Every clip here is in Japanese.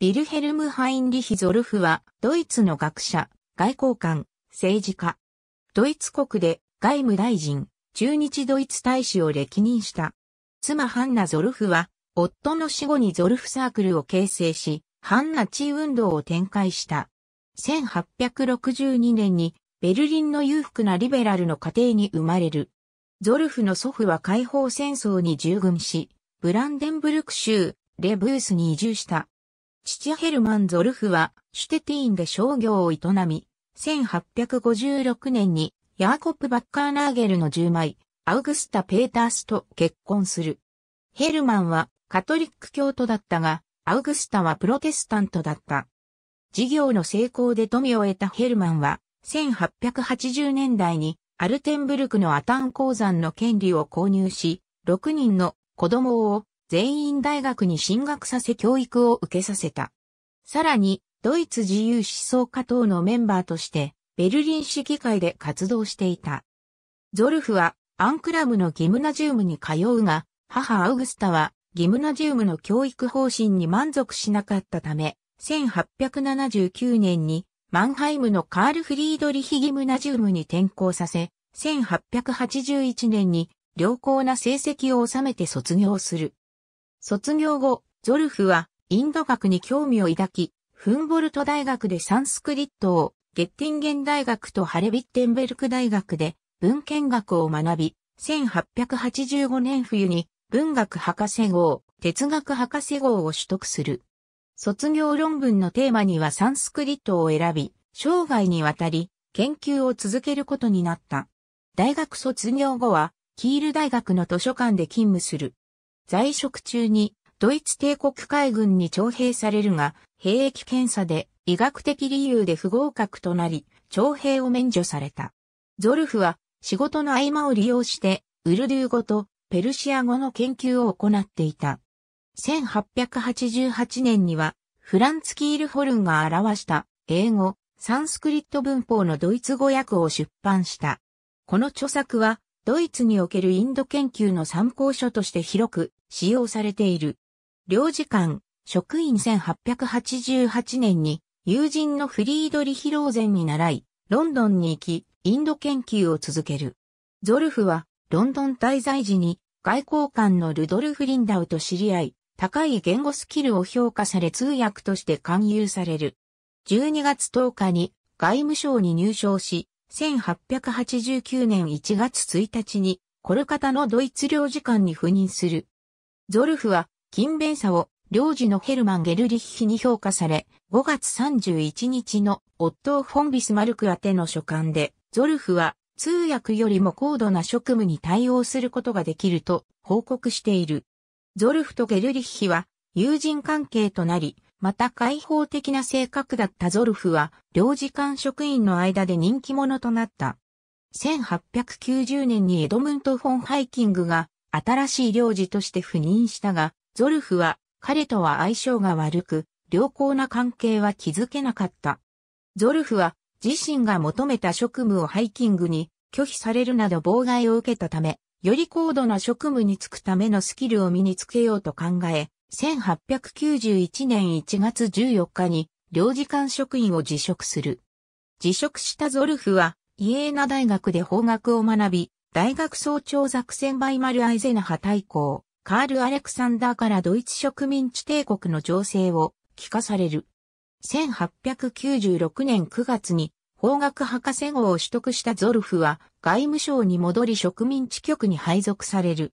ビルヘルム・ハインリヒ・ゾルフは、ドイツの学者、外交官、政治家。ドイツ国で外務大臣、中日ドイツ大使を歴任した。妻ハンナ・ゾルフは、夫の死後にゾルフサークルを形成し、ハンナ・チー運動を展開した。1862年に、ベルリンの裕福なリベラルの家庭に生まれる。ゾルフの祖父は解放戦争に従軍し、ブランデンブルク州、レブースに移住した。父ヘルマン・ゾルフは、シュテティーンで商業を営み、1856年に、ヤーコップ・バッカーナーゲルの10枚、アウグスタ・ペータースと結婚する。ヘルマンは、カトリック教徒だったが、アウグスタはプロテスタントだった。事業の成功で富を得たヘルマンは、1880年代にアルテンブルクのアタン鉱山の権利を購入し、6人の子供を全員大学に進学させ教育を受けさせた。さらに、ドイツ自由思想家等のメンバーとして、ベルリン市議会で活動していた。ゾルフは、アンクラムのギムナジウムに通うが、母アウグスタは、ギムナジウムの教育方針に満足しなかったため、1879年に、マンハイムのカール・フリードリヒ・ギムナジウムに転校させ、1881年に良好な成績を収めて卒業する。卒業後、ゾルフはインド学に興味を抱き、フンボルト大学でサンスクリットを、ゲッティンゲン大学とハレビッテンベルク大学で文献学を学び、1885年冬に文学博士号、哲学博士号を取得する。卒業論文のテーマにはサンスクリットを選び、生涯にわたり研究を続けることになった。大学卒業後は、キール大学の図書館で勤務する。在職中にドイツ帝国海軍に徴兵されるが、兵役検査で医学的理由で不合格となり、徴兵を免除された。ゾルフは仕事の合間を利用して、ウルドゥー語とペルシア語の研究を行っていた。1888年には、フランツ・キールホルンが表した英語、サンスクリット文法のドイツ語訳を出版した。この著作は、ドイツにおけるインド研究の参考書として広く使用されている。領事館、職員1888年に友人のフリードリヒローゼンに習い、ロンドンに行き、インド研究を続ける。ゾルフは、ロンドン滞在時に、外交官のルドルフ・リンダウと知り合い、高い言語スキルを評価され通訳として勧誘される。12月10日に外務省に入省し、1889年1月1日にコルカタのドイツ領事館に赴任する。ゾルフは、勤勉さを、領事のヘルマン・ゲルリッヒに評価され、5月31日のオットー・フォン・ビスマルク宛ての書簡で、ゾルフは通訳よりも高度な職務に対応することができると報告している。ゾルフとゲルリッヒは友人関係となり、また開放的な性格だったゾルフは、領事館職員の間で人気者となった。1890年にエドムント・フォン・ハイキングが新しい領事として赴任したが、ゾルフは彼とは相性が悪く、良好な関係は築けなかった。ゾルフは自身が求めた職務をハイキングに拒否されるなど妨害を受けたため、より高度な職務に就くためのスキルを身につけようと考え、1891年1月14日に領事館職員を辞職する。辞職したゾルフは、イエーナ大学で法学を学び、大学総長ザクセンバイマル・アイゼナハ大公、カール・アレクサンダーからドイツ植民地帝国の情勢を聞かされる。1896年9月に法学博士号を取得したゾルフは外務省に戻り植民地局に配属される。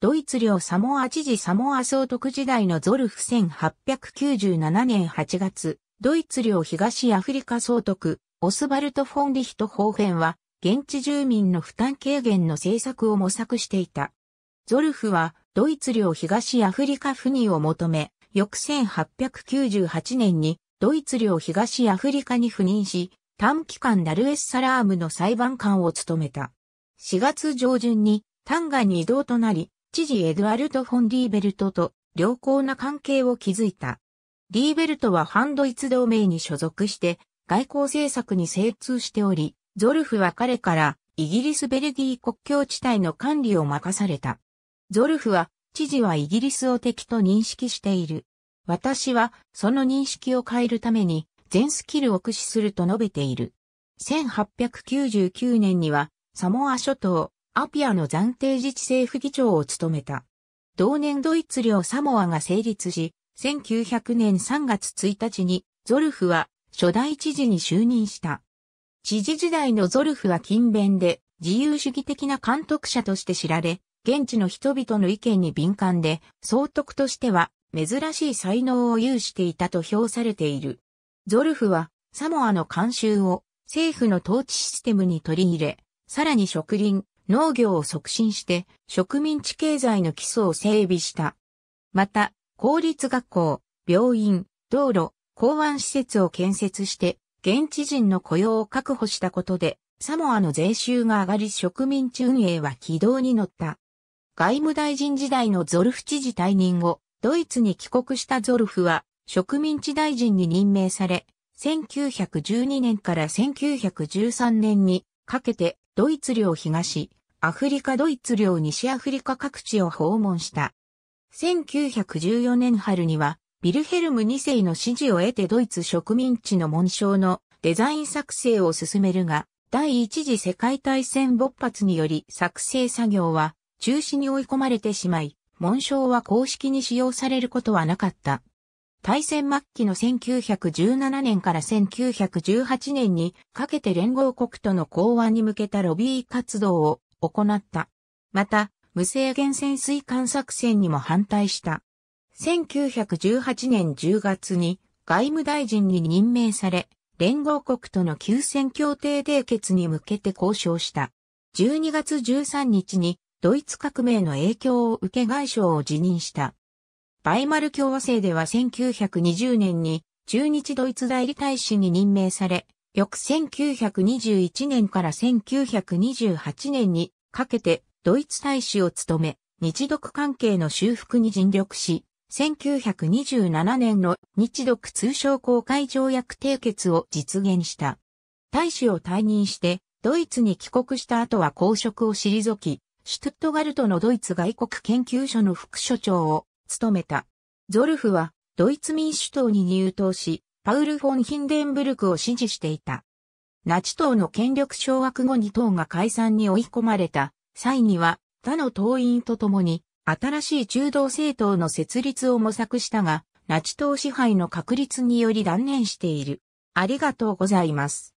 ドイツ領サモア知事サモア総督時代のゾルフ1897年8月、ドイツ領東アフリカ総督、オスバルト・フォンリヒト・ホーフェンは現地住民の負担軽減の政策を模索していた。ゾルフはドイツ領東アフリカ赴任を求め、翌1898年にドイツ領東アフリカに赴任し、短期間ダルエスサラームの裁判官を務めた。4月上旬にタンガに移動となり、知事エドアルト・フォン・リーベルトと良好な関係を築いた。リーベルトは反ドイツ同盟に所属して外交政策に精通しており、ゾルフは彼からイギリス・ベルギー国境地帯の管理を任された。ゾルフは、知事はイギリスを敵と認識している。私は、その認識を変えるために、全スキルを駆使すると述べている。1899年には、サモア諸島、アピアの暫定自治政府議長を務めた。同年ドイツ領サモアが成立し、1900年3月1日に、ゾルフは初代知事に就任した。知事時代のゾルフは勤勉で、自由主義的な監督者として知られ、現地の人々の意見に敏感で、総督としては珍しい才能を有していたと評されている。ゾルフはサモアの慣習を政府の統治システムに取り入れ、さらに植林、農業を促進して植民地経済の基礎を整備した。また、公立学校、病院、道路、港湾施設を建設して現地人の雇用を確保したことで、サモアの税収が上がり植民地運営は軌道に乗った。外務大臣時代のゾルフ知事退任後、ドイツに帰国したゾルフは植民地大臣に任命され、1912年から1913年にかけてドイツ領東、アフリカドイツ領西アフリカ各地を訪問した。1914年春にはビルヘルム2世の支持を得てドイツ植民地の紋章のデザイン作成を進めるが、第一次世界大戦勃発により作成作業は中止に追い込まれてしまい、紋章は公式に使用されることはなかった。大戦末期の1917年から1918年にかけて連合国との講和に向けたロビー活動を行った。また、無制限潜水艦作戦にも反対した。1918年10月に外務大臣に任命され、連合国との休戦協定締結に向けて交渉した。12月13日にドイツ革命の影響を受け外相を辞任した。バイマル共和制では1920年に中日ドイツ代理大使に任命され、翌1921年から1928年にかけてドイツ大使を務め、日独関係の修復に尽力し、1927年の日独通商公開条約締結を実現した。大使を退任して、ドイツに帰国した後は公職を退き、シュトゥットガルトのドイツ外国研究所の副所長を務めた。ゾルフはドイツ民主党に入党し、パウル・フォン・ヒンデンブルクを支持していた。ナチ党の権力掌握後に党が解散に追い込まれた際には他の党員と共に新しい中道政党の設立を模索したが、ナチ党支配の確立により断念している。ありがとうございます。